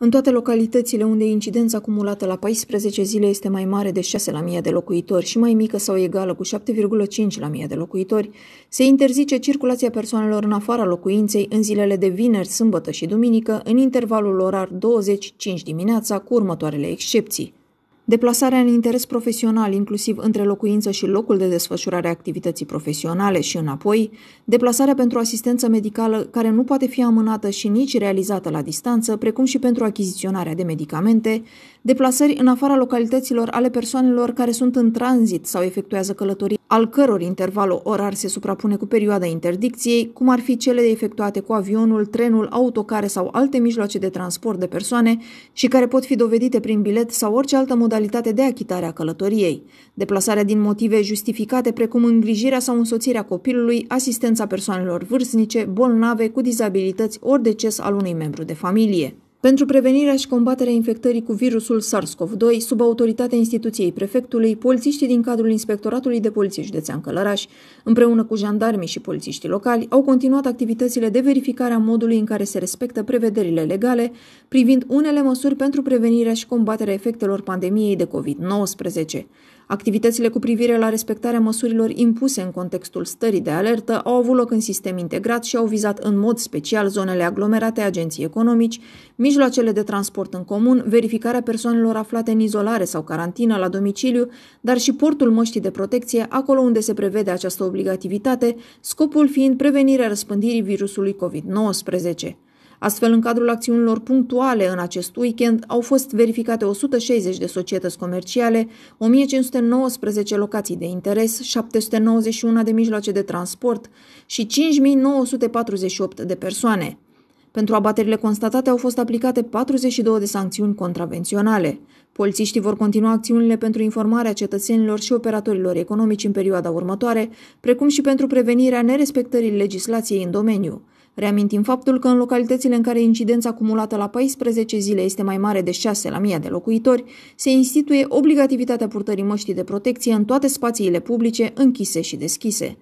În toate localitățile unde incidența acumulată la 14 zile este mai mare de 6 la 1000 de locuitori și mai mică sau egală cu 7,5 la 1000 de locuitori, se interzice circulația persoanelor în afara locuinței în zilele de vineri, sâmbătă și duminică, în intervalul orar 25 dimineața, cu următoarele excepții. Deplasarea în interes profesional, inclusiv între locuință și locul de desfășurare a activității profesionale și înapoi, deplasarea pentru asistență medicală care nu poate fi amânată și nici realizată la distanță, precum și pentru achiziționarea de medicamente, deplasări în afara localităților ale persoanelor care sunt în tranzit sau efectuează călătorii, al căror interval orar se suprapune cu perioada interdicției, cum ar fi cele efectuate cu avionul, trenul, autocare sau alte mijloace de transport de persoane și care pot fi dovedite prin bilet sau orice altă modalitate modalitate de achitare a călătoriei, deplasarea din motive justificate precum îngrijirea sau însoțirea copilului, asistența persoanelor vârstnice, bolnave, cu dizabilități ori deces al unui membru de familie. Pentru prevenirea și combaterea infectării cu virusul SARS-CoV-2, sub autoritatea instituției prefectului, polițiștii din cadrul Inspectoratului de Poliție Județean Călăraș, împreună cu jandarmii și polițiștii locali, au continuat activitățile de verificare a modului în care se respectă prevederile legale privind unele măsuri pentru prevenirea și combaterea efectelor pandemiei de COVID-19. Activitățile cu privire la respectarea măsurilor impuse în contextul stării de alertă au avut loc în sistem integrat și au vizat în mod special zonele aglomerate agenții economici, mijloacele de transport în comun, verificarea persoanelor aflate în izolare sau carantină la domiciliu, dar și portul măștii de protecție acolo unde se prevede această obligativitate, scopul fiind prevenirea răspândirii virusului COVID-19. Astfel, în cadrul acțiunilor punctuale în acest weekend au fost verificate 160 de societăți comerciale, 1519 locații de interes, 791 de mijloace de transport și 5948 de persoane. Pentru abaterile constatate au fost aplicate 42 de sancțiuni contravenționale. Polițiștii vor continua acțiunile pentru informarea cetățenilor și operatorilor economici în perioada următoare, precum și pentru prevenirea nerespectării legislației în domeniu. Reamintim faptul că în localitățile în care incidența acumulată la 14 zile este mai mare de 6 la 1000 de locuitori, se instituie obligativitatea purtării măștii de protecție în toate spațiile publice închise și deschise.